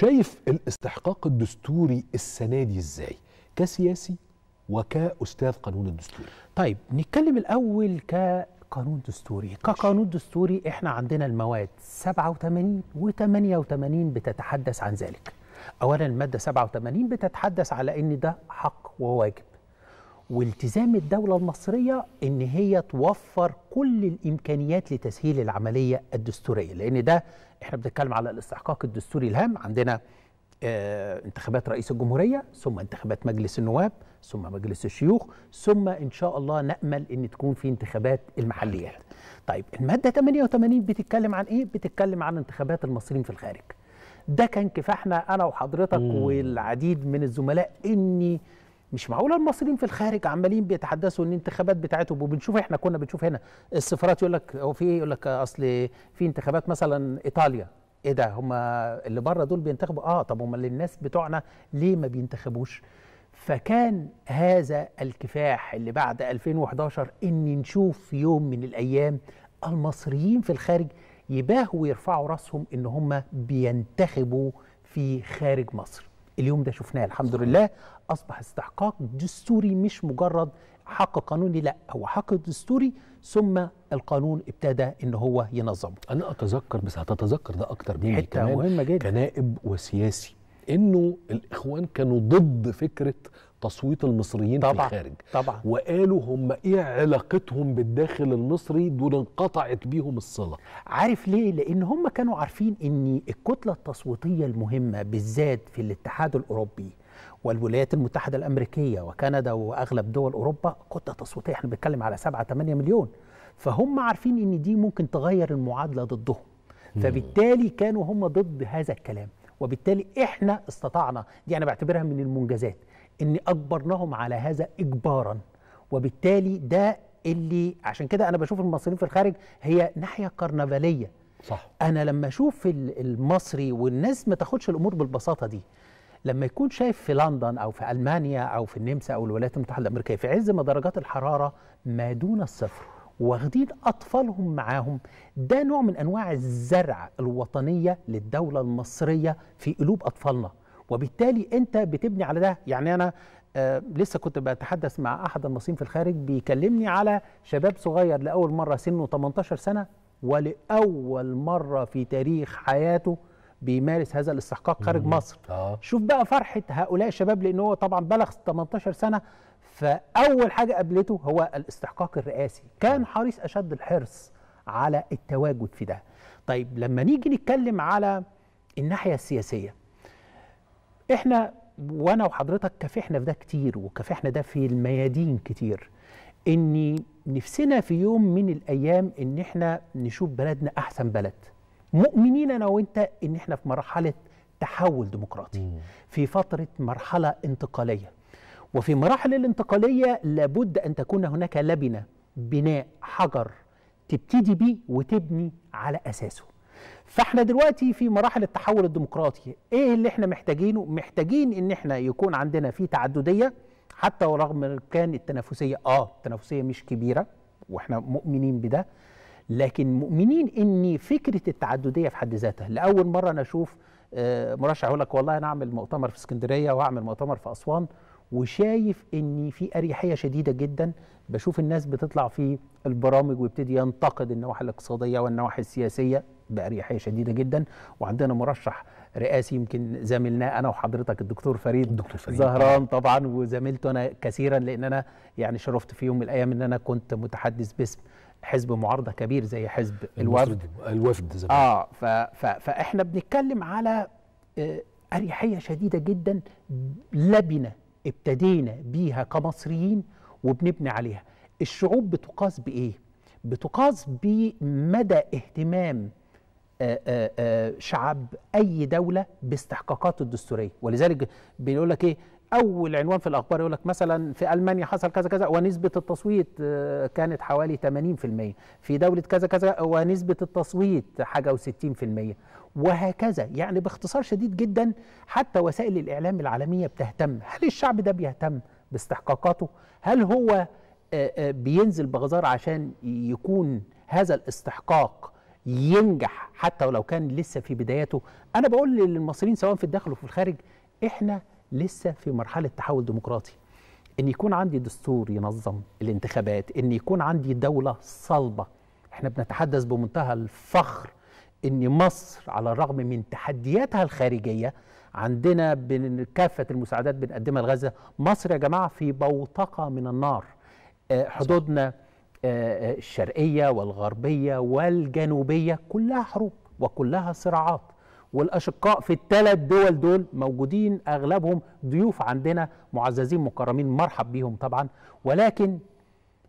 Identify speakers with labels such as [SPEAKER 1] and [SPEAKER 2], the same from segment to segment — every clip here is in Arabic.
[SPEAKER 1] شايف الاستحقاق الدستوري السنه دي ازاي كسياسي وكاستاذ قانون الدستوري طيب نتكلم الاول كقانون دستوري كقانون دستوري احنا عندنا المواد 87 و88 بتتحدث عن ذلك اولا الماده 87 بتتحدث على ان ده حق وواجب والتزام الدولة المصرية إن هي توفر كل الإمكانيات لتسهيل العملية الدستورية لأن ده إحنا بنتكلم على الاستحقاق الدستوري الهام عندنا آه انتخابات رئيس الجمهورية ثم انتخابات مجلس النواب ثم مجلس الشيوخ ثم إن شاء الله نأمل أن تكون في انتخابات المحليات طيب المادة 88 بتتكلم عن إيه؟ بتتكلم عن انتخابات المصريين في الخارج ده كان كفاحنا أنا وحضرتك مم. والعديد من الزملاء أني مش معقوله المصريين في الخارج عمالين بيتحدثوا ان الانتخابات بتاعتهم وبنشوف احنا كنا بنشوف هنا السفارات يقول لك هو في ايه يقول لك اصل في انتخابات مثلا ايطاليا ايه ده هم اللي بره دول بينتخبوا اه طب هم الناس بتوعنا ليه ما بينتخبوش فكان هذا الكفاح اللي بعد 2011 ان نشوف في يوم من الايام المصريين في الخارج يباهوا ويرفعوا راسهم ان هم بينتخبوا في خارج مصر اليوم ده شفناه الحمد لله اصبح استحقاق دستوري مش مجرد حق قانوني لا هو حق دستوري ثم القانون ابتدى ان هو ينظمه انا اتذكر بس هتتذكر ده اكتر مني كمان مهمة جدا. كنائب وسياسي انه الاخوان كانوا ضد فكره تصويت المصريين طبعًا في الخارج طبعا وقالوا هم ايه علاقتهم بالداخل المصري دول انقطعت بيهم الصله عارف ليه لان هم كانوا عارفين ان الكتله التصويتيه المهمه بالذات في الاتحاد الاوروبي والولايات المتحده الامريكيه وكندا واغلب دول اوروبا كتله تصويتيه احنا بنتكلم على 7 8 مليون فهم عارفين ان دي ممكن تغير المعادله ضدهم فبالتالي كانوا هم ضد هذا الكلام وبالتالي احنا استطعنا دي انا بعتبرها من المنجزات ان اجبرناهم على هذا اجبارا وبالتالي ده اللي عشان كده انا بشوف المصريين في الخارج هي ناحيه كرنفاليه صح انا لما اشوف المصري والناس ما تاخدش الامور بالبساطه دي لما يكون شايف في لندن او في المانيا او في النمسا او الولايات المتحده الامريكيه في عز ما درجات الحراره ما دون الصفر واخدين أطفالهم معاهم ده نوع من أنواع الزرع الوطنية للدولة المصرية في قلوب أطفالنا وبالتالي أنت بتبني على ده يعني أنا آه لسه كنت بتحدث مع أحد المصريين في الخارج بيكلمني على شباب صغير لأول مرة سنه 18 سنة ولأول مرة في تاريخ حياته بيمارس هذا الاستحقاق خارج مصر آه. شوف بقى فرحة هؤلاء الشباب لان هو طبعا بلغ 18 سنة فأول حاجة قابلته هو الاستحقاق الرئاسي كان حريص أشد الحرص على التواجد في ده طيب لما نيجي نتكلم على الناحية السياسية احنا وانا وحضرتك كافحنا في ده كتير وكافحنا ده في الميادين كتير ان نفسنا في يوم من الايام ان احنا نشوف بلدنا احسن بلد مؤمنين انا وانت ان احنا في مرحله تحول ديمقراطي في فتره مرحله انتقاليه وفي مراحل الانتقالية لابد أن تكون هناك لبنة بناء حجر تبتدي بيه وتبني على أساسه فاحنا دلوقتي في مراحل التحول الديمقراطي ايه اللي احنا محتاجينه محتاجين ان احنا يكون عندنا في تعدديه حتى ورغم كان التنافسيه اه التنافسيه مش كبيره واحنا مؤمنين بده لكن مؤمنين ان فكره التعدديه في حد ذاتها لاول مره انا اشوف آه، مرشح يقول لك والله انا اعمل مؤتمر في اسكندريه واعمل مؤتمر في اسوان وشايف ان في اريحيه شديده جدا بشوف الناس بتطلع في البرامج ويبتدي ينتقد النواحي الاقتصاديه والنواحي السياسيه باريحيه شديده جدا وعندنا مرشح رئاسي يمكن زميلنا انا وحضرتك الدكتور فريد الدكتور فريد زهران طبعا وزميلته انا كثيرا لان انا يعني شرفت في يوم من الايام ان انا كنت متحدث باسم حزب معارضه كبير زي حزب الوفد الوفد زمان اه ف ف فاحنا بنتكلم على آه، اريحيه شديده جدا لبنه ابتدينا بيها كمصريين وبنبني عليها الشعوب بتقاس بايه بتقاس بمدى اهتمام آآ آه، آآ آه، آه، شعب اي دوله باستحقاقاته الدستوريه ولذلك بيقول لك ايه اول عنوان في الاخبار يقول لك مثلا في المانيا حصل كذا كذا ونسبه التصويت آه، كانت حوالي 80% في دوله كذا كذا ونسبه التصويت حاجه و60% وهكذا يعني باختصار شديد جدا حتى وسائل الاعلام العالميه بتهتم هل الشعب ده بيهتم باستحقاقاته هل هو آه، آه، بينزل بغزار عشان يكون هذا الاستحقاق ينجح حتى ولو كان لسه في بداياته انا بقول للمصريين سواء في الداخل وفي الخارج احنا لسه في مرحله تحول ديمقراطي ان يكون عندي دستور ينظم الانتخابات ان يكون عندي دوله صلبه احنا بنتحدث بمنتهى الفخر ان مصر على الرغم من تحدياتها الخارجيه عندنا كافه المساعدات بنقدمها لغزه مصر يا جماعه في بوتقه من النار آه، حدودنا آه، آه، الشرقيه والغربيه والجنوبيه كلها حروب وكلها صراعات والأشقاء في الثلاث دول دول موجودين أغلبهم ضيوف عندنا معززين مكرمين مرحب بيهم طبعا ولكن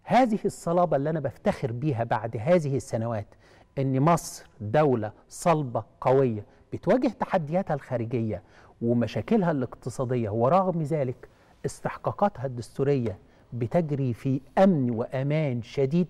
[SPEAKER 1] هذه الصلابة اللي أنا بفتخر بيها بعد هذه السنوات أن مصر دولة صلبة قوية بتواجه تحدياتها الخارجية ومشاكلها الاقتصادية ورغم ذلك استحقاقاتها الدستورية بتجري في أمن وأمان شديد